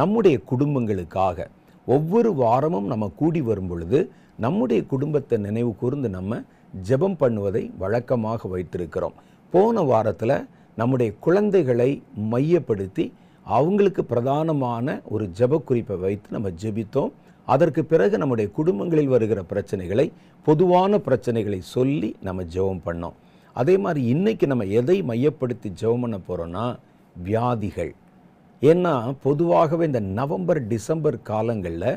நம்முடைய குடும்பங்களுக்காக ஒவ்வொரு வாரமும் நம்ம கூடி வரும் பொழுது நம்முடைய குடும்பத்தை நினைவு கூர்ந்து நம்ம ஜெபம் பண்ணுவதை வழக்கமாக வைத்திருக்கிறோம் போன வாரத்தில் நம்முடைய குழந்தைகளை மையப்படுத்தி அவங்களுக்கு பிரதானமான ஒரு ஜெப குறிப்பை வைத்து நம்ம ஜெபித்தோம் அதற்கு பிறகு நம்முடைய குடும்பங்களில் வருகிற பிரச்சனைகளை பொதுவான பிரச்சனைகளை சொல்லி நம்ம ஜெபம் பண்ணோம் அதே மாதிரி இன்றைக்கி நம்ம எதை மையப்படுத்தி ஜெபம் பண்ண போகிறோன்னா வியாதிகள் ஏன்னா பொதுவாகவே இந்த நவம்பர் டிசம்பர் காலங்களில்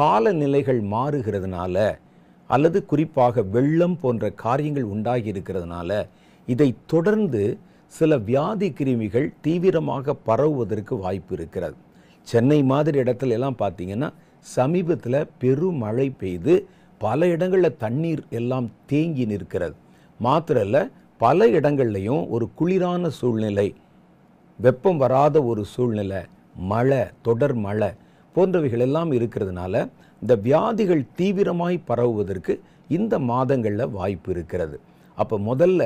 காலநிலைகள் மாறுகிறதுனால அல்லது குறிப்பாக வெள்ளம் போன்ற காரியங்கள் உண்டாகி இருக்கிறதுனால இதை தொடர்ந்து சில வியாதி கிருமிகள் தீவிரமாக பரவுவதற்கு வாய்ப்பு இருக்கிறது சென்னை மாதிரி இடத்துல எல்லாம் பார்த்தீங்கன்னா சமீபத்தில் பெருமழை பெய்து பல இடங்களில் தண்ணீர் எல்லாம் தேங்கி நிற்கிறது மாத்திரல்ல பல இடங்கள்லையும் ஒரு குளிரான சூழ்நிலை வெப்பம் வராத ஒரு சூழ்நிலை மழை தொடர் மழை போன்றவைகள் எல்லாம் இருக்கிறதுனால இந்த வியாதிகள் தீவிரமாய் பரவுவதற்கு இந்த மாதங்களில் வாய்ப்பு இருக்கிறது அப்போ முதல்ல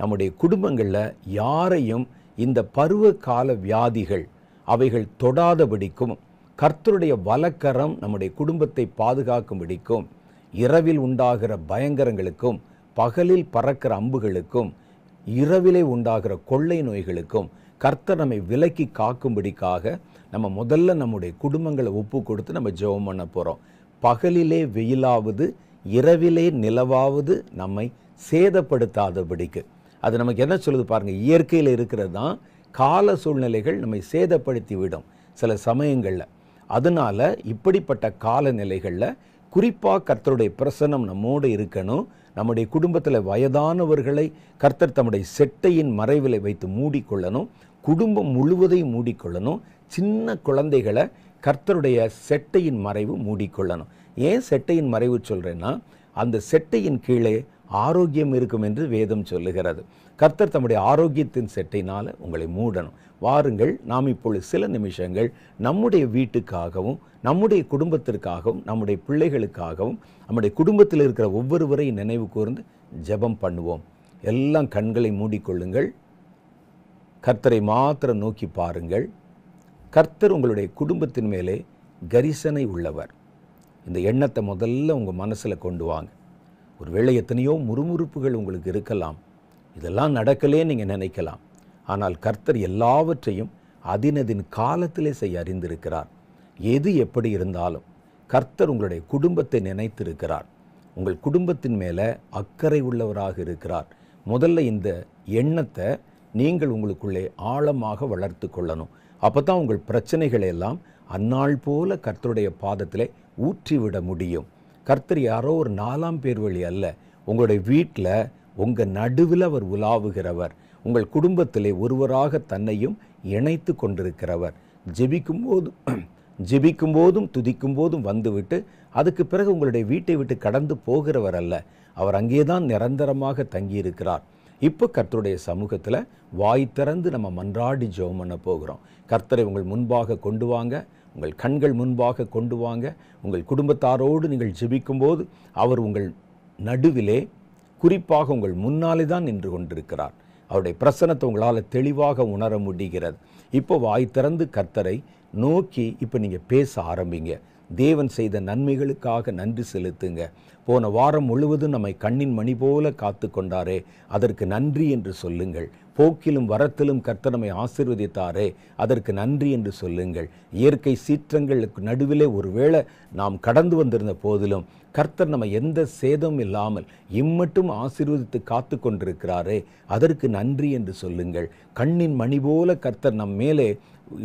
நம்முடைய குடும்பங்களில் யாரையும் இந்த பருவ கால வியாதிகள் அவைகள் தொடாதபடிக்கும் கர்த்தருடைய வலக்கரம் நம்முடைய குடும்பத்தை பாதுகாக்கும்படிக்கும் இரவில் உண்டாகிற பயங்கரங்களுக்கும் பகலில் பறக்கிற அம்புகளுக்கும் இரவிலே உண்டாகிற கொள்ளை நோய்களுக்கும் கர்த்தர் நம்மை விலக்கி காக்கும்படிக்காக நம்ம முதல்ல நம்முடைய குடும்பங்களை ஒப்பு கொடுத்து நம்ம ஜெபம் பண்ண போகிறோம் பகலிலே வெயிலாவது இரவிலே நிலவாவது நம்மை சேதப்படுத்தாதபடிக்கு அது நமக்கு என்ன சொல்லுது பாருங்கள் இயற்கையில் இருக்கிறது தான் கால சூழ்நிலைகள் நம்மை சேதப்படுத்தி விடும் சில சமயங்களில் அதனால் இப்படிப்பட்ட காலநிலைகளில் குறிப்பாக கர்த்தருடைய பிரசனம் நம்மோடு இருக்கணும் நம்முடைய குடும்பத்தில் வயதானவர்களை கர்த்தர் தம்முடைய செட்டையின் மறைவில் வைத்து மூடிக்கொள்ளணும் குடும்பம் முழுவதையும் மூடிக்கொள்ளணும் சின்ன குழந்தைகளை கர்த்தருடைய செட்டையின் மறைவு மூடிக்கொள்ளணும் ஏன் செட்டையின் மறைவு சொல்கிறேன்னா அந்த செட்டையின் கீழே ஆரோக்கியம் இருக்கும் என்று வேதம் சொல்லுகிறது கர்த்தர் தம்முடைய ஆரோக்கியத்தின் செட்டைனால் உங்களை மூடணும் வாருங்கள் நாம் இப்பொழுது சில நிமிஷங்கள் நம்முடைய வீட்டுக்காகவும் நம்முடைய குடும்பத்திற்காகவும் நம்முடைய பிள்ளைகளுக்காகவும் நம்முடைய குடும்பத்தில் இருக்கிற ஒவ்வொருவரையும் நினைவு கூர்ந்து ஜபம் பண்ணுவோம் எல்லாம் கண்களை மூடிக்கொள்ளுங்கள் கர்த்தரை மாத்திரம் நோக்கி பாருங்கள் கர்த்தர் உங்களுடைய குடும்பத்தின் மேலே கரிசனை உள்ளவர் இந்த எண்ணத்தை முதல்ல உங்கள் மனசில் கொண்டு வாங்க ஒருவேளை எத்தனையோ முறுமுறுப்புகள் உங்களுக்கு இருக்கலாம் இதெல்லாம் நடக்கலே நீங்கள் நினைக்கலாம் ஆனால் கர்த்தர் எல்லாவற்றையும் அதினதின் காலத்திலே செய்ய அறிந்திருக்கிறார் எது எப்படி இருந்தாலும் கர்த்தர் உங்களுடைய குடும்பத்தை நினைத்திருக்கிறார் உங்கள் குடும்பத்தின் மேலே அக்கறை உள்ளவராக இருக்கிறார் முதல்ல இந்த எண்ணத்தை நீங்கள் உங்களுக்குள்ளே ஆழமாக வளர்த்து கொள்ளணும் அப்போ தான் உங்கள் பிரச்சனைகளை எல்லாம் அந்நாள் போல கர்த்தருடைய பாதத்தில் ஊற்றிவிட முடியும் கர்த்தர் யாரோ ஒரு நாலாம் பேர் வழி அல்ல உங்களுடைய வீட்டில் உங்கள் நடுவில் அவர் உலாவுகிறவர் உங்கள் குடும்பத்திலே ஒருவராக தன்னையும் இணைத்து கொண்டிருக்கிறவர் ஜெபிக்கும் போதும் ஜெபிக்கும் போதும் துதிக்கும் போதும் வந்துவிட்டு அதுக்கு பிறகு உங்களுடைய வீட்டை விட்டு கடந்து போகிறவர் அல்ல அவர் அங்கே தான் நிரந்தரமாக தங்கியிருக்கிறார் இப்போ கர்த்தருடைய சமூகத்தில் வாய் திறந்து நம்ம மன்றாடி ஜெபம் பண்ண போகிறோம் கர்த்தரை உங்கள் முன்பாக கொண்டு வாங்க உங்கள் கண்கள் முன்பாக கொண்டு வாங்க உங்கள் குடும்பத்தாரோடு நீங்கள் ஜெபிக்கும்போது அவர் உங்கள் நடுவிலே குறிப்பாக உங்கள் முன்னாலே தான் நின்று கொண்டிருக்கிறார் அவருடைய பிரசனத்தை உங்களால் தெளிவாக உணர முடிகிறது இப்போ வாய் திறந்து கர்த்தரை நோக்கி இப்போ நீங்கள் பேச ஆரம்பிங்க தேவன் செய்த நன்மைகளுக்காக நன்றி செலுத்துங்க போன வாரம் முழுவதும் நம்மை கண்ணின் மணி போல காத்து கொண்டாரே அதற்கு நன்றி என்று சொல்லுங்கள் போக்கிலும் வரத்திலும் கர்த்தனமை ஆசிர்வதித்தாரே அதற்கு நன்றி என்று சொல்லுங்கள் இயற்கை சீற்றங்களுக்கு நடுவிலே ஒருவேளை நாம் கடந்து வந்திருந்த போதிலும் கர்த்தர் நம்ம எந்த சேதமும் இல்லாமல் இம்மட்டும் ஆசீர்வதித்து காத்து கொண்டிருக்கிறாரே அதற்கு நன்றி என்று சொல்லுங்கள் கண்ணின் மணி போல கர்த்தர் நம் மேலே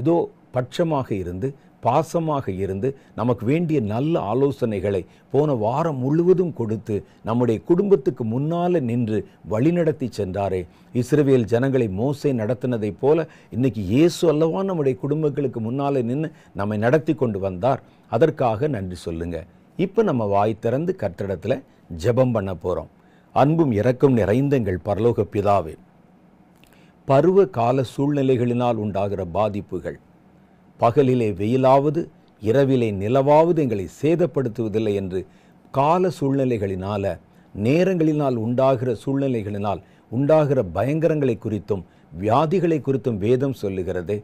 இதோ பட்சமாக இருந்து பாசமாக இருந்து நமக்கு வேண்டிய நல்ல ஆலோசனைகளை போன வாரம் முழுவதும் கொடுத்து நம்முடைய குடும்பத்துக்கு முன்னால் நின்று வழிநடத்தி சென்றாரே இஸ்ரேவேல் ஜனங்களை மோசை நடத்தினதைப் போல இன்னைக்கு இயேசு அல்லவா நம்முடைய குடும்பங்களுக்கு முன்னால் நின்று நம்மை நடத்தி கொண்டு வந்தார் அதற்காக நன்றி சொல்லுங்கள் இப்போ நம்ம வாய் திறந்து கர்த்தடத்தில் ஜெபம் பண்ண போகிறோம் அன்பும் இறக்கும் நிறைந்தங்கள் பரலோக பிதாவே பருவ கால சூழ்நிலைகளினால் உண்டாகிற பாதிப்புகள் பகலிலே வெயிலாவது இரவிலே நிலவாவது எங்களை சேதப்படுத்துவதில்லை என்று கால சூழ்நிலைகளினால் நேரங்களினால் உண்டாகிற சூழ்நிலைகளினால் உண்டாகிற பயங்கரங்களை குறித்தும் வியாதிகளை குறித்தும் வேதம் சொல்லுகிறது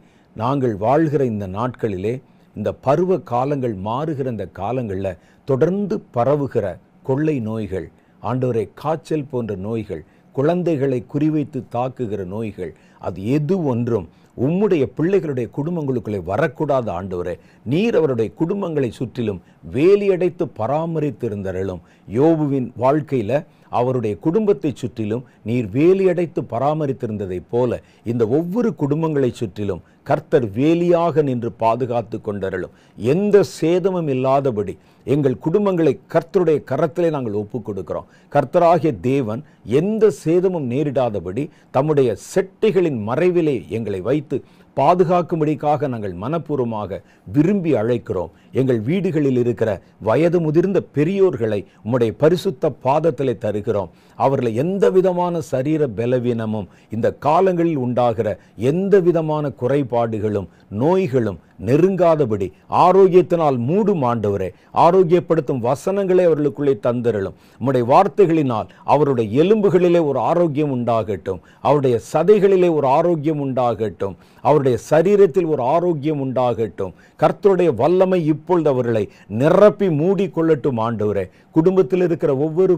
நாங்கள் வாழ்கிற இந்த நாட்களிலே இந்த பருவ காலங்கள் மாறுகிற இந்த காலங்களில் தொடர்ந்து பரவுகிற கொள்ளை நோய்கள் ஆண்டோரை காய்ச்சல் போன்ற நோய்கள் குழந்தைகளை குறிவைத்து தாக்குகிற நோய்கள் அது எது ஒன்றும் உம்முடைய பிள்ளைகளுடைய குடும்பங்களுக்குள்ளே வரக்கூடாத ஆண்டவரே நீர் அவருடைய குடும்பங்களை சுற்றிலும் வேலியடைத்து பராமரித்திருந்தரலும் யோபுவின் வாழ்க்கையில் அவருடைய குடும்பத்தை சுற்றிலும் நீர் வேலியடைத்து பராமரித்திருந்ததைப் போல இந்த ஒவ்வொரு குடும்பங்களை சுற்றிலும் கர்த்தர் வேலியாக நின்று பாதுகாத்து கொண்டரலும் எந்த சேதமும் இல்லாதபடி எங்கள் குடும்பங்களை கர்த்தருடைய கரத்திலே நாங்கள் ஒப்புக் கொடுக்கிறோம் கர்த்தராகிய தேவன் எந்த சேதமும் நேரிடாதபடி தம்முடைய செட்டிகளின் மறைவிலே எங்களை வைத்து பாதுகாக்கும்படிக்காக நாங்கள் மனப்பூர்வமாக விரும்பி அழைக்கிறோம் எங்கள் வீடுகளில் இருக்கிற வயது முதிர்ந்த பெரியோர்களை உம்முடைய பரிசுத்த பாதத்தில் தருகிறோம் அவர்களை எந்த விதமான சரீர பலவீனமும் இந்த காலங்களில் உண்டாகிற எந்த விதமான குறைபாடுகளும் நோய்களும் நெருங்காதபடி ஆரோக்கியத்தினால் மூடும் ஆண்டவரே ஆரோக்கியப்படுத்தும் வசனங்களை அவர்களுக்குள்ளே தந்திரலும் உம்முடைய வார்த்தைகளினால் அவருடைய எலும்புகளிலே ஒரு ஆரோக்கியம் உண்டாகட்டும் அவருடைய சதைகளிலே ஒரு ஆரோக்கியம் உண்டாகட்டும் அவருடைய சரீரத்தில் ஒரு ஆரோக்கியம் உண்டாகட்டும் கர்த்தருடைய வல்லமை இப்பொழுது அவர்களை நிரப்பி கொள்ளட்டும் ஆண்டவரே குடும்பத்தில் இருக்கிற ஒவ்வொரு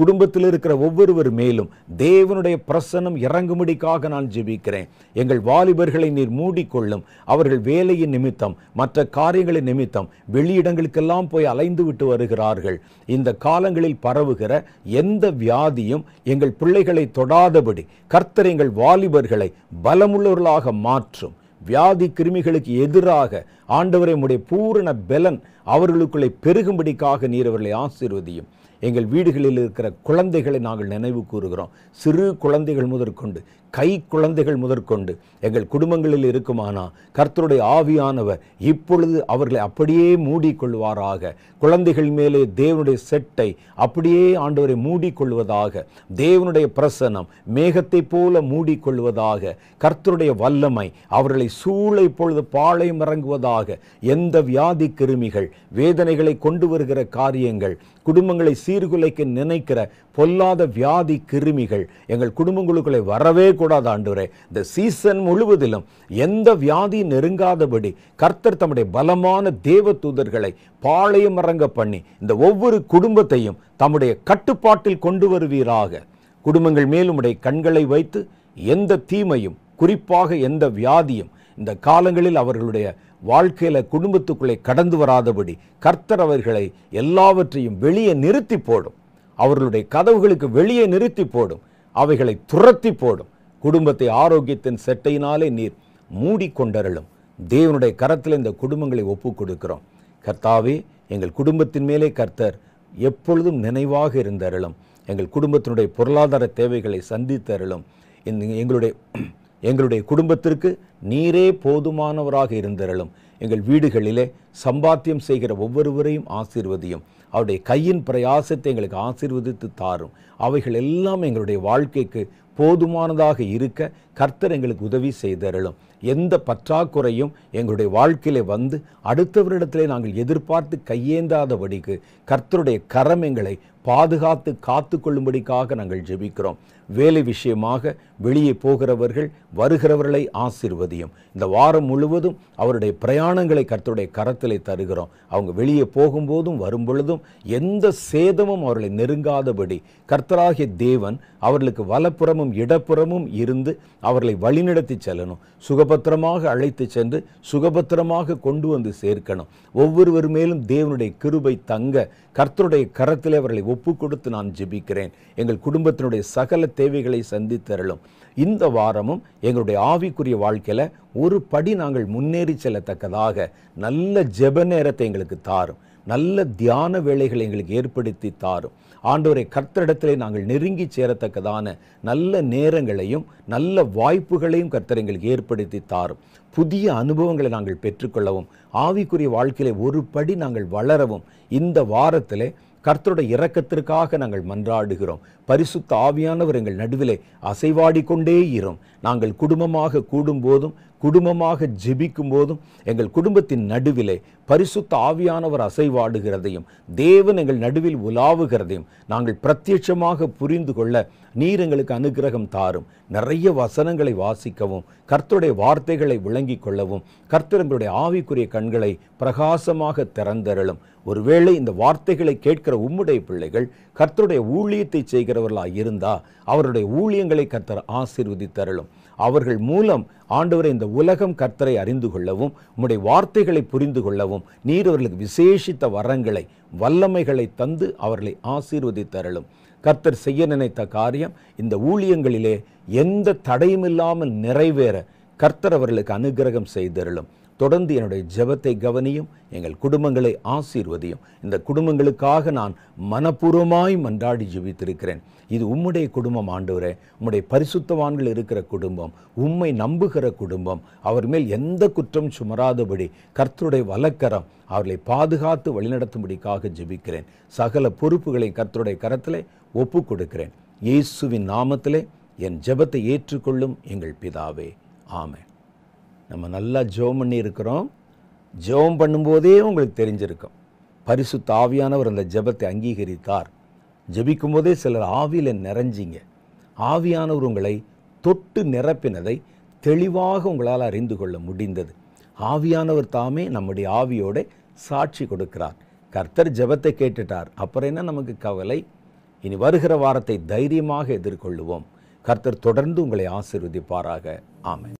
குடும்பத்தில் இருக்கிற ஒவ்வொருவர் மேலும் தேவனுடைய பிரசனம் இறங்குமடிக்காக நான் ஜெபிக்கிறேன் எங்கள் வாலிபர்களை நீர் மூடிக்கொள்ளும் அவர்கள் வேலையின் நிமித்தம் மற்ற காரியங்களின் நிமித்தம் வெளியிடங்களுக்கெல்லாம் போய் அலைந்து விட்டு வருகிறார்கள் இந்த காலங்களில் பரவுகிற எந்த வியாதியும் எங்கள் பிள்ளைகளை தொடாதபடி கர்த்தர் எங்கள் வாலிபர்களை பலமுள்ளவர்களாக மாற்றும் வியாதி கிருமிகளுக்கு எதிராக ஆண்டவரை உடைய பூரண பலன் அவர்களுக்குள்ளே பெருகும்படிக்காக நீர் அவர்களை ஆசீர்வதியும் எங்கள் வீடுகளில் இருக்கிற குழந்தைகளை நாங்கள் நினைவு கூறுகிறோம் சிறு குழந்தைகள் முதற்கொண்டு கை குழந்தைகள் முதற்கொண்டு எங்கள் குடும்பங்களில் இருக்குமானா கர்த்தருடைய ஆவியானவர் இப்பொழுது அவர்களை அப்படியே மூடிக்கொள்வாராக குழந்தைகள் மேலே தேவனுடைய செட்டை அப்படியே ஆண்டவரை மூடிக்கொள்வதாக தேவனுடைய பிரசனம் மேகத்தை போல மூடிக்கொள்வதாக கர்த்தருடைய வல்லமை அவர்களை சூளை பொழுது பாளையம் இறங்குவதாக எந்த வியாதி கிருமிகள் வேதனைகளை கொண்டு வருகிற காரியங்கள் குடும்பங்களை சீர்குலைக்க நினைக்கிற பொல்லாத வியாதி கிருமிகள் எங்கள் குடும்பங்களுக்குள்ளே வரவே கூடாது ஆண்டுரே இந்த சீசன் முழுவதிலும் எந்த வியாதி நெருங்காதபடி கர்த்தர் தம்முடைய பலமான தேவ தூதர்களை பாளையம் அரங்க பண்ணி இந்த ஒவ்வொரு குடும்பத்தையும் தம்முடைய கட்டுப்பாட்டில் கொண்டு வருவீராக குடும்பங்கள் மேலும் உடைய கண்களை வைத்து எந்த தீமையும் குறிப்பாக எந்த வியாதியும் இந்த காலங்களில் அவர்களுடைய வாழ்க்கையில் குடும்பத்துக்குள்ளே கடந்து வராதபடி கர்த்தர் அவர்களை எல்லாவற்றையும் வெளியே நிறுத்தி போடும் அவர்களுடைய கதவுகளுக்கு வெளியே நிறுத்தி போடும் அவைகளை துரத்தி போடும் குடும்பத்தை ஆரோக்கியத்தின் செட்டையினாலே நீர் மூடிக்கொண்டருளும் தேவனுடைய கரத்தில் இந்த குடும்பங்களை ஒப்பு கொடுக்கிறோம் கர்த்தாவே எங்கள் குடும்பத்தின் மேலே கர்த்தர் எப்பொழுதும் நினைவாக இருந்தரலும் எங்கள் குடும்பத்தினுடைய பொருளாதார தேவைகளை சந்தித்தரலும் எங்களுடைய எங்களுடைய குடும்பத்திற்கு நீரே போதுமானவராக இருந்தரலும் எங்கள் வீடுகளிலே சம்பாத்தியம் செய்கிற ஒவ்வொருவரையும் ஆசீர்வதியும் அவருடைய கையின் பிரயாசத்தை எங்களுக்கு ஆசீர்வதித்து தாரும் அவைகள் எல்லாம் எங்களுடைய வாழ்க்கைக்கு போதுமானதாக இருக்க கர்த்தர் எங்களுக்கு உதவி செய்தருளும் எந்த பற்றாக்குறையும் எங்களுடைய வாழ்க்கையிலே வந்து அடுத்தவரிடத்திலே நாங்கள் எதிர்பார்த்து கையேந்தாதபடிக்கு கர்த்தருடைய கரம் எங்களை பாதுகாத்து காத்து கொள்ளும்படிக்காக நாங்கள் ஜெபிக்கிறோம் வேலை விஷயமாக வெளியே போகிறவர்கள் வருகிறவர்களை ஆசிர்வதியும் இந்த வாரம் முழுவதும் அவருடைய பிரயாணங்களை கர்த்தருடைய கரத்திலே தருகிறோம் அவங்க வெளியே போகும்போதும் வரும்பொழுதும் எந்த சேதமும் அவர்களை நெருங்காதபடி கர்த்தராகிய தேவன் அவர்களுக்கு வலப்புறமும் இடப்புறமும் இருந்து அவர்களை வழிநடத்தி செல்லணும் சுகபத்திரமாக அழைத்து சென்று சுகபத்திரமாக கொண்டு வந்து சேர்க்கணும் ஒவ்வொருவர் மேலும் தேவனுடைய கிருபை தங்க கர்த்தருடைய கரத்தில் அவர்களை ஒப்பு கொடுத்து நான் ஜெபிக்கிறேன் எங்கள் குடும்பத்தினுடைய சகல தேவைகளை சந்தித்தரலும் இந்த வாரமும் எங்களுடைய ஆவிக்குரிய வாழ்க்கையில் ஒரு படி நாங்கள் முன்னேறி செல்லத்தக்கதாக நல்ல ஜெப நேரத்தை எங்களுக்கு தாரும் நல்ல தியான வேலைகளை எங்களுக்கு ஏற்படுத்தி தாரும் ஆண்டோரை கர்த்தரிடத்திலே நாங்கள் நெருங்கி சேரத்தக்கதான நல்ல நேரங்களையும் நல்ல வாய்ப்புகளையும் கர்த்தர் எங்களுக்கு ஏற்படுத்தி தாரும் புதிய அனுபவங்களை நாங்கள் பெற்றுக்கொள்ளவும் ஆவிக்குரிய வாழ்க்கையிலே ஒரு படி நாங்கள் வளரவும் இந்த வாரத்திலே கர்த்தருடைய இரக்கத்திற்காக நாங்கள் மன்றாடுகிறோம் பரிசுத்த ஆவியானவர் எங்கள் நடுவிலே அசைவாடி கொண்டே இரும் நாங்கள் குடும்பமாக கூடும் போதும் குடும்பமாக ஜெபிக்கும் போதும் எங்கள் குடும்பத்தின் நடுவிலே பரிசுத்த ஆவியானவர் அசைவாடுகிறதையும் தேவன் எங்கள் நடுவில் உலாவுகிறதையும் நாங்கள் பிரத்யட்சமாக புரிந்து கொள்ள நீர் எங்களுக்கு அனுகிரகம் தாரும் நிறைய வசனங்களை வாசிக்கவும் கர்த்தருடைய வார்த்தைகளை விளங்கிக் கொள்ளவும் கர்த்தர் எங்களுடைய ஆவிக்குரிய கண்களை பிரகாசமாக திறந்தருளும் ஒருவேளை இந்த வார்த்தைகளை கேட்கிற உம்முடைய பிள்ளைகள் கர்த்தருடைய ஊழியத்தை செய்கிறவர்களாக இருந்தால் அவருடைய ஊழியங்களை கர்த்தர் தரலும் அவர்கள் மூலம் ஆண்டவரை இந்த உலகம் கர்த்தரை அறிந்து கொள்ளவும் உம்முடைய வார்த்தைகளை புரிந்து கொள்ளவும் நீர் அவர்களுக்கு விசேஷித்த வரங்களை வல்லமைகளை தந்து அவர்களை தரலும் கர்த்தர் செய்ய நினைத்த காரியம் இந்த ஊழியங்களிலே எந்த தடையுமில்லாமல் நிறைவேற கர்த்தர் அவர்களுக்கு அனுகிரகம் செய்தருளும் தொடர்ந்து என்னுடைய ஜபத்தை கவனியும் எங்கள் குடும்பங்களை ஆசீர்வதியும் இந்த குடும்பங்களுக்காக நான் மனப்பூர்வமாய் மன்றாடி ஜெபித்திருக்கிறேன் இது உம்முடைய குடும்பம் ஆண்டவரே உம்முடைய பரிசுத்தவான்கள் இருக்கிற குடும்பம் உம்மை நம்புகிற குடும்பம் அவர் மேல் எந்த குற்றம் சுமராதபடி கர்த்தருடைய வலக்கரம் அவர்களை பாதுகாத்து வழிநடத்தும்படிக்காக ஜெபிக்கிறேன் சகல பொறுப்புகளை கர்த்தருடைய கரத்திலே ஒப்பு கொடுக்கிறேன் இயேசுவின் நாமத்திலே என் ஜெபத்தை ஏற்றுக்கொள்ளும் எங்கள் பிதாவே ஆமை நம்ம நல்லா ஜோம் பண்ணி இருக்கிறோம் ஜோம் பண்ணும்போதே உங்களுக்கு தெரிஞ்சிருக்கும் பரிசு தாவியானவர் அந்த ஜபத்தை அங்கீகரித்தார் ஜபிக்கும் போதே சிலர் ஆவியில் நிறைஞ்சிங்க ஆவியானவர் உங்களை தொட்டு நிரப்பினதை தெளிவாக உங்களால் அறிந்து கொள்ள முடிந்தது ஆவியானவர் தாமே நம்முடைய ஆவியோட சாட்சி கொடுக்கிறார் கர்த்தர் ஜபத்தை கேட்டுட்டார் அப்புறம் என்ன நமக்கு கவலை இனி வருகிற வாரத்தை தைரியமாக எதிர்கொள்ளுவோம் கர்த்தர் தொடர்ந்து உங்களை ஆசிர்வதிப்பாராக ஆமாம்